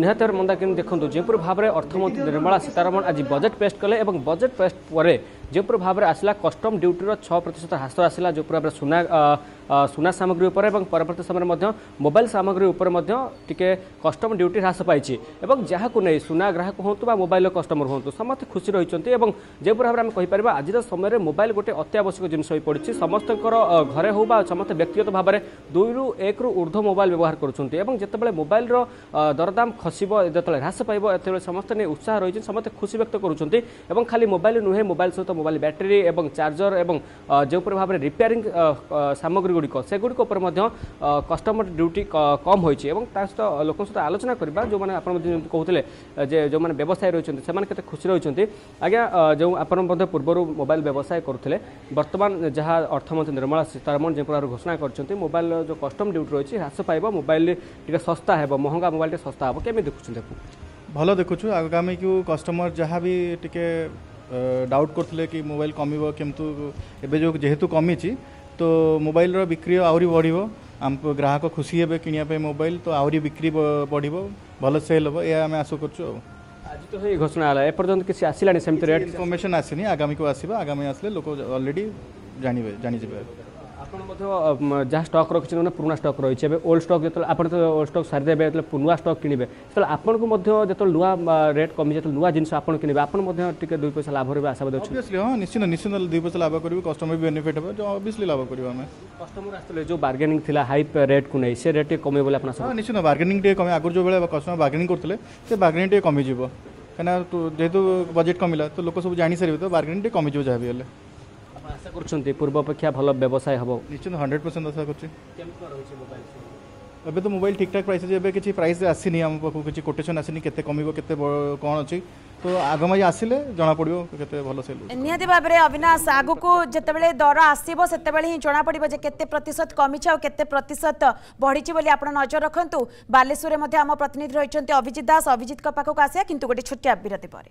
ନିହାତି ଭାବରେ ମନ୍ଦାକିନୀ ଦେଖନ୍ତୁ ଯେପରି ଭାବରେ ଅର୍ଥମନ୍ତ୍ରୀ ନିର୍ମଳା ସୀତାରମଣ ଆଜି ବଜେଟ୍ ପେଷ୍ଟ କଲେ ଏବଂ ବଜେଟ୍ ପେଷ୍ଟ ପରେ যেপরি ভাবে আসলা কষ্টম ডিউটির ছ প্রত হ্রাস আসলা যেপরি ভাবে সোনা সোনা সামগ্রী উপরে এবং পরবর্তী সময় মোবাইল সামগ্রী উপরে টিকে কষ্টম ডিউটি হ্রাস পাইছে এবং যা সোনা গ্রাহক হুম বা মোবাইল কষ্টমর হুম সমস্তে খুশি রয়েছেন এবং যেপরি ভাবে আমি কহিপার আজির সময়ের মোবাইল গোটে অত্যাবশ্যক জিনিস হয়ে পড়ছে সমস্তর ঘরে হোক বা সমস্তে ব্যক্তিগত ভাবে দুইরু একরু ঊর্ধ্ব মোবাইল ব্যবহার করছেন এবং যেতবে মোবাইলর দরদাম খসব যেতবে হ্রাস পাইব এতবে সমস্ত নিয়ে উৎসাহ রয়েছেন সমস্তে খুশি ব্যক্ত করছেন এবং খালি মোবাইল নুহে মোবাইল সহ মোবাইল ব্যাটেরি এবং চার্জর এবং যেপরি ভাবে রিপেয়ারিং সামগ্রী গুড়ি সেগুড়ি উপরে কষ্টমর ডিউটি কম হয়েছে এবং তা সহ লোক সহ আলোচনা করা যে আপনার কুলে যে যে ব্যবসায়ী রয়েছেন সে কেতে খুশি রয়েছেন আজ্ঞা যে আপনার পূর্বর মোবাইল ব্যবসায় করুলে বর্তমান যা অর্থমন্ত্রী নির্মলা সীতারমণ যে প্রকার ঘোষণা করছেন মোবাইল যে কষ্টম ডিউটি রয়েছে হ্রাস পাইব মোবাইল টিকে সস্তা হব মহঙ্গা মোবাইল টিকে সস্তা হব কেমি দেখুছেন দেখুন ଭଲ ଦେଖୁଛୁ ଆଗାମୀକୁ କଷ୍ଟମର ଯାହା ବି ଟିକେ डाउट करते कि मोबाइल कम कितु जेहेतु कमी तो मोबाइल रिक्री आहरी बढ़ ग्राहक खुशी तो तो हे कि मोबाइल तो आहरी बिक्री बढ़ भल सेल हम यह आम आशा कर आज घोषणा एपर्तंत किसी आसानी सेमती रेट इनफर्मेसन आसनी आगामी को आसवा आगामी आसे लोक अलरेडी जानवे जानी ଆପଣ ମଧ୍ୟ ଯାହା ଷ୍ଟକ୍ ରଖିଛନ୍ତି ନା ପୁରୁଣା ଷ୍ଟକ୍ ରହିଛି ଏବେ ଓଲ୍ଡ ଷ୍ଟକ୍ ଯେତେବେଳେ ଆପଣ ଯେତେବେଳେ ଓଲ୍ଡ ଷ୍ଟକ୍ ସାରିଦେବେ ଯେତେବେଳେ ନୂଆ ଷ୍ଟକ୍ କିଣିବେ ସେତେବେଳେ ଆପଣଙ୍କୁ ମଧ୍ୟ ଯେତେବେଳେ ନୂଆ ରେଟ୍ କମିଛି ଯେତେବେଳେ ନୂଆ ଜିନିଷ ଆପଣ କିଣିବେ ଆପଣ ମଧ୍ୟ ଟିକେ ଦୁଇ ପଇସା ଲାଭ ରହିବେ ଆଶାବାଦୀ ଅଛନ୍ତି ହଁ ନିଶ୍ଚିତ ନିଶ୍ଚିତ ଦୁଇ ପଇସା ଲାଭ କରିବୁ କଷ୍ଟମର ବି ବେନିଫିଟ୍ ହେବ ଅବଭିୟସ୍ଲି ଲାଭ କରିବୁ ଆମେ କଷ୍ଟମର ଆସିଥିଲେ ଯେଉଁ ବାର୍ଗେନିଂ ଥିଲା ହାଇ ରେଟ୍କୁ ନେଇ ସେ ରେଟ୍ ଟିକେ କମିବ ବୋଲି ଆପଣ ନିଶ୍ଚିତ ବାର୍ଗେନିଂ ଟିକେ କମି ଆଗରୁ ଯେଉଁବେଳେ କଷ୍ଟମର ବାର୍ଗେନିଂ କରୁଥିଲେ ସେ ବାର୍ଗେନିଂ ଟିକେ କମିଯିବ କାହିଁକିନା ଯେହେତୁ ବଜେଟ୍ କମିଲା ତ ଲୋକ ସବୁ ଜାଣିସାରିବେ ତ ବାର୍ଗେନିଂ ଟିକେ କମିଯିବ ଯାହା ବି ହେଲେ আশা করছেন পূর্ব অপেক্ষা ভাল ব্যবসায় হব নিশ্চিত হন্ড্রেড পরসেন্ট আশা করছি ଏବେ ତ ମୋବାଇଲ ଠିକ୍ଠାକ୍ ପ୍ରାଇସ୍ ଅଛି ଏବେ କିଛି ପ୍ରାଇସ୍ ଆସିନି ଆମ ପାଖକୁ କିଛି କୋଟେସନ୍ ଆସିନି କେତେ କମିବ କେତେ କ'ଣ ଅଛି ତ ଆଗମାଇ ଆସିଲେ ଜଣାପଡ଼ିବ କେତେ ଭଲ ସେଲ୍ ନିହାତି ଭାବରେ ଅବିନାଶ ଆଗକୁ ଯେତେବେଳେ ଦର ଆସିବ ସେତେବେଳେ ହିଁ ଜଣାପଡ଼ିବ ଯେ କେତେ ପ୍ରତିଶତ କମିଛି ଆଉ କେତେ ପ୍ରତିଶତ ବଢ଼ିଛି ବୋଲି ଆପଣ ନଜର ରଖନ୍ତୁ ବାଲେଶ୍ୱରରେ ମଧ୍ୟ ଆମ ପ୍ରତିନିଧି ରହିଛନ୍ତି ଅଭିଜିତ ଦାସ ଅଭିଜିତଙ୍କ ପାଖକୁ ଆସିବା କିନ୍ତୁ ଗୋଟେ ଛୋଟିଆ ବିରତି ପରେ